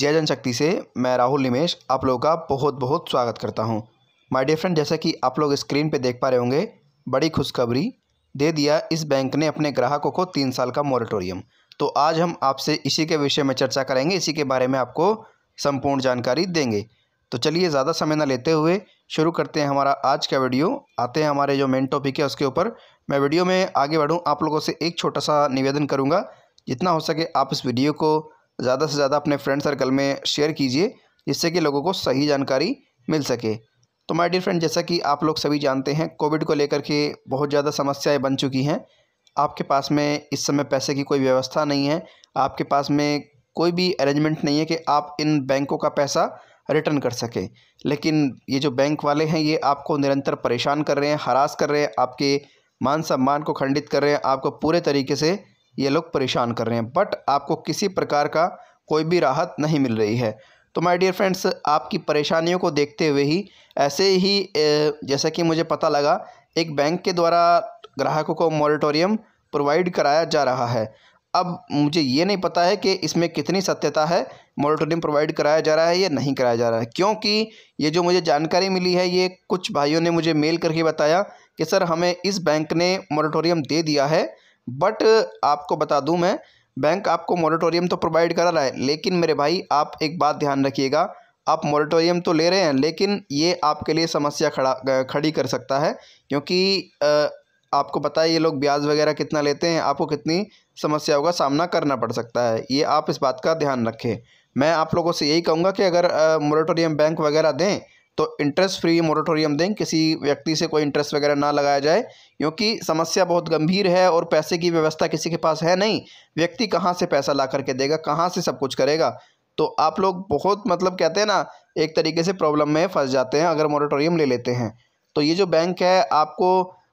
जय जनशक्ति से मैं राहुल निमेश आप लोगों का बहुत बहुत स्वागत करता हूं। माय डियर फ्रेंड जैसा कि आप लोग स्क्रीन पे देख पा रहे होंगे बड़ी खुशखबरी दे दिया इस बैंक ने अपने ग्राहकों को तीन साल का मॉरेटोरियम तो आज हम आपसे इसी के विषय में चर्चा करेंगे इसी के बारे में आपको संपूर्ण जानकारी देंगे तो चलिए ज़्यादा समय न लेते हुए शुरू करते हैं हमारा आज का वीडियो आते हैं हमारे जो मेन टॉपिक है उसके ऊपर मैं वीडियो में आगे बढ़ूँ आप लोगों से एक छोटा सा निवेदन करूँगा जितना हो सके आप इस वीडियो को ज़्यादा से ज़्यादा अपने फ्रेंड सर्कल में शेयर कीजिए जिससे कि लोगों को सही जानकारी मिल सके तो माय डियर फ्रेंड जैसा कि आप लोग सभी जानते हैं कोविड को लेकर के बहुत ज़्यादा समस्याएं बन चुकी हैं आपके पास में इस समय पैसे की कोई व्यवस्था नहीं है आपके पास में कोई भी अरेंजमेंट नहीं है कि आप इन बैंकों का पैसा रिटर्न कर सकें लेकिन ये जो बैंक वाले हैं ये आपको निरंतर परेशान कर रहे हैं हरास कर रहे हैं आपके मान सम्मान को खंडित कर रहे हैं आपको पूरे तरीके से ये लोग परेशान कर रहे हैं बट आपको किसी प्रकार का कोई भी राहत नहीं मिल रही है तो माय डियर फ्रेंड्स आपकी परेशानियों को देखते हुए ही ऐसे ही जैसा कि मुझे पता लगा एक बैंक के द्वारा ग्राहकों को मॉरिटोरियम प्रोवाइड कराया जा रहा है अब मुझे ये नहीं पता है कि इसमें कितनी सत्यता है मॉरिटोरियम प्रोवाइड कराया जा रहा है या नहीं कराया जा रहा है क्योंकि ये जो मुझे जानकारी मिली है ये कुछ भाइयों ने मुझे मेल करके बताया कि सर हमें इस बैंक ने मॉरिटोरियम दे दिया है बट आपको बता दूं मैं बैंक आपको मॉरेटोरियम तो प्रोवाइड करा रहा है लेकिन मेरे भाई आप एक बात ध्यान रखिएगा आप मॉरेटोरियम तो ले रहे हैं लेकिन ये आपके लिए समस्या खड़ा खड़ी कर सकता है क्योंकि आपको पता है ये लोग ब्याज वगैरह कितना लेते हैं आपको कितनी समस्याओं का सामना करना पड़ सकता है ये आप इस बात का ध्यान रखें मैं आप लोगों से यही कहूँगा कि अगर मॉरेटोरियम बैंक वगैरह दें तो इंटरेस्ट फ्री मॉरेटोरियम दें किसी व्यक्ति से कोई इंटरेस्ट वगैरह ना लगाया जाए क्योंकि समस्या बहुत गंभीर है और पैसे की व्यवस्था किसी के पास है नहीं व्यक्ति कहाँ से पैसा ला करके देगा कहाँ से सब कुछ करेगा तो आप लोग बहुत मतलब कहते हैं ना एक तरीके से प्रॉब्लम में फंस जाते हैं अगर मोरेटोरियम ले लेते हैं तो ये जो बैंक है आपको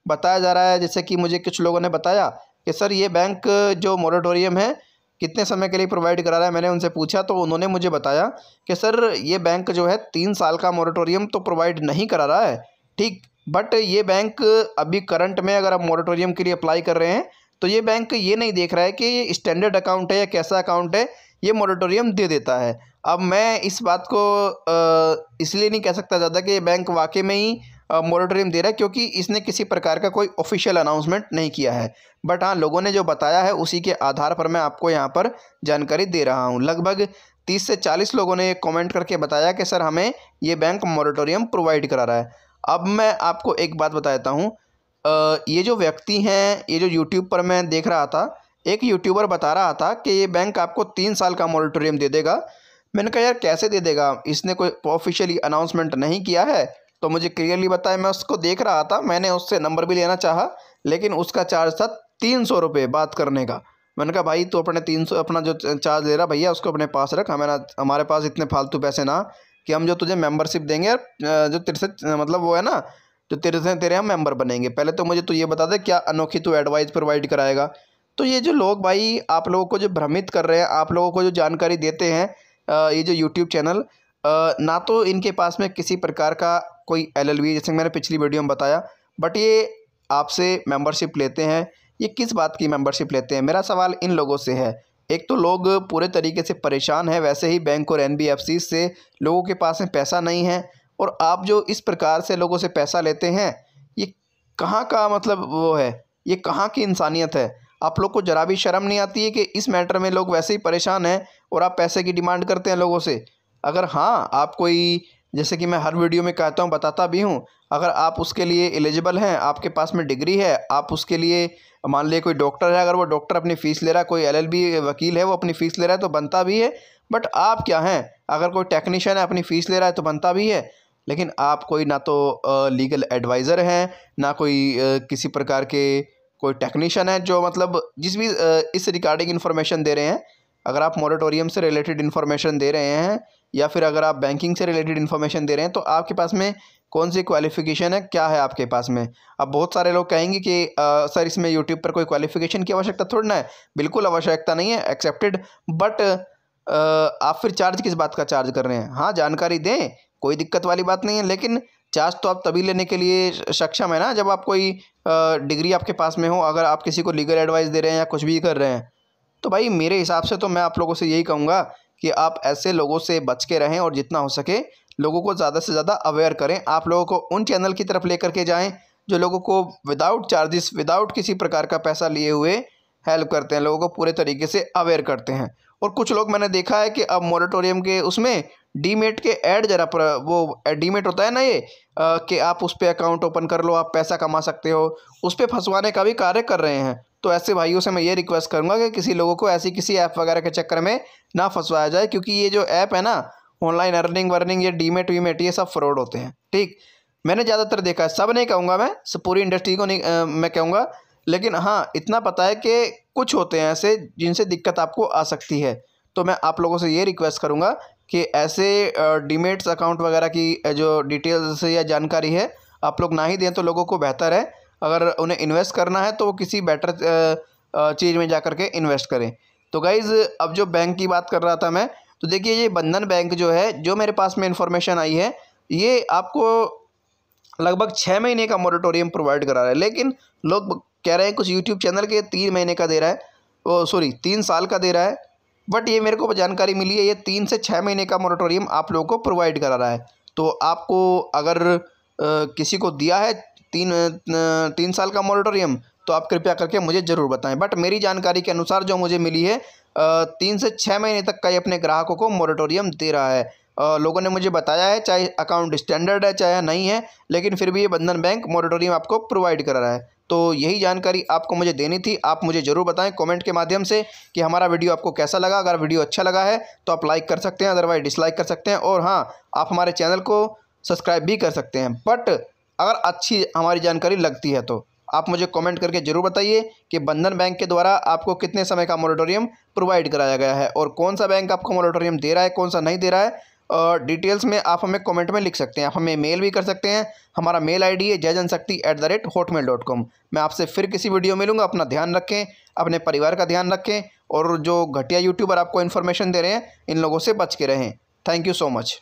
बताया जा रहा है जैसे कि मुझे कुछ लोगों ने बताया कि सर ये बैंक जो मोरेटोरियम है कितने समय के लिए प्रोवाइड करा रहा है मैंने उनसे पूछा तो उन्होंने मुझे बताया कि सर ये बैंक जो है तीन साल का मॉरेटोरियम तो प्रोवाइड नहीं करा रहा है ठीक बट ये बैंक अभी करंट में अगर आप मॉरेटोरियम के लिए अप्लाई कर रहे हैं तो ये बैंक ये नहीं देख रहा है कि ये स्टैंडर्ड अकाउंट है या कैसा अकाउंट है ये मॉरेटोरियम दे देता है अब मैं इस बात को इसलिए नहीं कह सकता ज़्यादा कि ये बैंक वाकई में ही मॉरिटोरियम दे रहा है क्योंकि इसने किसी प्रकार का कोई ऑफिशियल अनाउंसमेंट नहीं किया है बट हाँ लोगों ने जो बताया है उसी के आधार पर मैं आपको यहाँ पर जानकारी दे रहा हूँ लगभग तीस से चालीस लोगों ने ये करके बताया कि सर हमें ये बैंक मॉरिटोरियम प्रोवाइड करा रहा है अब मैं आपको एक बात बता देता हूँ ये जो व्यक्ति हैं ये जो यूट्यूब पर मैं देख रहा था एक यूट्यूबर बता रहा था कि ये बैंक आपको तीन साल का मॉरिटोरियम दे देगा मैंने कहा यार कैसे दे देगा इसने कोई ऑफिशियली अनाउंसमेंट नहीं किया है तो मुझे क्लियरली बताया मैं उसको देख रहा था मैंने उससे नंबर भी लेना चाहा लेकिन उसका चार्ज था तीन सौ रुपये बात करने का मैंने कहा भाई तू अपने तीन सौ अपना जो चार्ज ले रहा भैया उसको अपने पास रख हमें हमारे पास इतने फालतू पैसे ना कि हम जो तुझे मेम्बरशिप देंगे जो तिरसे से मतलब वो है ना जो तेरे से तेरे हम मेंबर बनेंगे पहले तो मुझे तू ये बता दे क्या अनोखी तू एडवाइस प्रोवाइड कराएगा तो ये जो लोग भाई आप लोगों को जो भ्रमित कर रहे हैं आप लोगों को जो जानकारी देते हैं ये जो यूट्यूब चैनल ना तो इनके पास में किसी प्रकार का कोई एल एल जैसे मैंने पिछली वीडियो में बताया बट ये आपसे मेंबरशिप लेते हैं ये किस बात की मेंबरशिप लेते हैं मेरा सवाल इन लोगों से है एक तो लोग पूरे तरीके से परेशान हैं वैसे ही बैंक और एन से लोगों के पास में पैसा नहीं है और आप जो इस प्रकार से लोगों से पैसा लेते हैं ये कहाँ का मतलब वो है ये कहाँ की इंसानियत है आप लोग को जरा भी शर्म नहीं आती है कि इस मैटर में लोग वैसे ही परेशान हैं और आप पैसे की डिमांड करते हैं लोगों से अगर हाँ आप कोई जैसे कि मैं हर वीडियो में कहता हूँ बताता भी हूँ अगर आप उसके लिए एलिजिबल हैं आपके पास में डिग्री है आप उसके लिए मान लिए कोई डॉक्टर है अगर वो डॉक्टर अपनी फ़ीस ले रहा है कोई एलएलबी वकील है वो अपनी फ़ीस ले रहा है तो बनता भी है बट आप क्या हैं अगर कोई टेक्नीशियन है अपनी फ़ीस ले रहा है तो बनता भी है लेकिन आप कोई ना तो लीगल एडवाइज़र हैं ना कोई किसी प्रकार के कोई टेक्नीशियन है जो मतलब जिस भी इस रिगार्डिंग इन्फॉर्मेशन दे रहे हैं अगर आप मॉडिटोरियम से रिलेटेड इन्फॉर्मेशन दे रहे हैं या फिर अगर आप बैंकिंग से रिलेटेड इन्फॉर्मेशन दे रहे हैं तो आपके पास में कौन सी क्वालिफिकेशन है क्या है आपके पास में अब बहुत सारे लोग कहेंगे कि आ, सर इसमें यूट्यूब पर कोई क्वालिफिकेशन की आवश्यकता थोड़ी ना है बिल्कुल आवश्यकता नहीं है एक्सेप्टेड बट आप फिर चार्ज किस बात का चार्ज कर रहे हैं हाँ जानकारी दें कोई दिक्कत वाली बात नहीं है लेकिन चार्ज तो आप तभी लेने के लिए सक्षम है ना जब आप कोई डिग्री आपके पास में हो अगर आप किसी को लीगल एडवाइस दे रहे हैं या कुछ भी कर रहे हैं तो भाई मेरे हिसाब से तो मैं आप लोगों से यही कहूँगा कि आप ऐसे लोगों से बच के रहें और जितना हो सके लोगों को ज़्यादा से ज़्यादा अवेयर करें आप लोगों को उन चैनल की तरफ लेकर के जाएं जो लोगों को विदाउट चार्जेस विदाउट किसी प्रकार का पैसा लिए हुए हेल्प करते हैं लोगों को पूरे तरीके से अवेयर करते हैं और कुछ लोग मैंने देखा है कि अब मॉरेटोरियम के उसमें डीमेट के ऐड जरा पर वो डीमेट होता है ना ये आ, कि आप उस पर अकाउंट ओपन कर लो आप पैसा कमा सकते हो उस पर फंसवाने का भी कार्य कर रहे हैं तो ऐसे भाइयों से मैं ये रिक्वेस्ट करूँगा कि किसी लोगों को ऐसी किसी ऐप वगैरह के चक्कर में ना फंसवाया जाए क्योंकि ये जो ऐप है ना ऑनलाइन अर्निंग वर्निंग ये डीमेट वीमेट ये सब फ्रॉड होते हैं ठीक मैंने ज़्यादातर देखा है सब नहीं कहूँगा मैं सब पूरी इंडस्ट्री को नहीं आ, मैं कहूँगा लेकिन हाँ इतना पता है कि कुछ होते हैं ऐसे जिनसे दिक्कत आपको आ सकती है तो मैं आप लोगों से ये रिक्वेस्ट करूँगा कि ऐसे डीमेट्स अकाउंट वगैरह की जो डिटेल्स या जानकारी है आप लोग ना ही दें तो लोगों को बेहतर है अगर उन्हें इन्वेस्ट करना है तो वो किसी बेटर चीज़ में जा कर के इन्वेस्ट करें तो गाइज़ अब जो बैंक की बात कर रहा था मैं तो देखिए ये बंधन बैंक जो है जो मेरे पास में इन्फॉर्मेशन आई है ये आपको लगभग छः महीने का मॉडिटोरियम प्रोवाइड करा रहा है लेकिन लोग कह रहे हैं कुछ यूट्यूब चैनल के तीन महीने का दे रहा है वो सॉरी तीन साल का दे रहा है बट ये मेरे को जानकारी मिली है ये तीन से छः महीने का मॉडिटोरियम आप लोगों को प्रोवाइड करा रहा है तो आपको अगर आ, किसी को दिया है तीन तीन साल का मॉरेटोरियम तो आप कृपया करके मुझे ज़रूर बताएं बट मेरी जानकारी के अनुसार जो मुझे मिली है तीन से छः महीने तक का ये अपने ग्राहकों को मॉरेटोरियम दे रहा है लोगों ने मुझे बताया है चाहे अकाउंट स्टैंडर्ड है चाहे नहीं है लेकिन फिर भी ये बंधन बैंक मॉरेटोरियम आपको प्रोवाइड कर रहा है तो यही जानकारी आपको मुझे देनी थी आप मुझे ज़रूर बताएं कमेंट के माध्यम से कि हमारा वीडियो आपको कैसा लगा अगर वीडियो अच्छा लगा है तो आप लाइक कर सकते हैं अदरवाइज डिसलाइक कर सकते हैं और हाँ आप हमारे चैनल को सब्सक्राइब भी कर सकते हैं बट अगर अच्छी हमारी जानकारी लगती है तो आप मुझे कमेंट करके ज़रूर बताइए कि बंधन बैंक के द्वारा आपको कितने समय का मॉरेटोरियम प्रोवाइड कराया गया है और कौन सा बैंक आपको मॉरेटोरियम दे रहा है कौन सा नहीं दे रहा है और डिटेल्स में आप हमें कमेंट में लिख सकते हैं आप हमें मेल भी कर सकते हैं हमारा मेल आईडी है Jai Shakti at the rate Hotmail dot com मैं आपसे फिर किसी वीडियो में लूँगा अपना ध्यान रखें अपने परिवार का ध्यान रखें और जो घटिया यूट्यूबर आपको इन्फॉर्मेशन दे रहे हैं इन लोगों से बच के रहें थैंक यू सो मच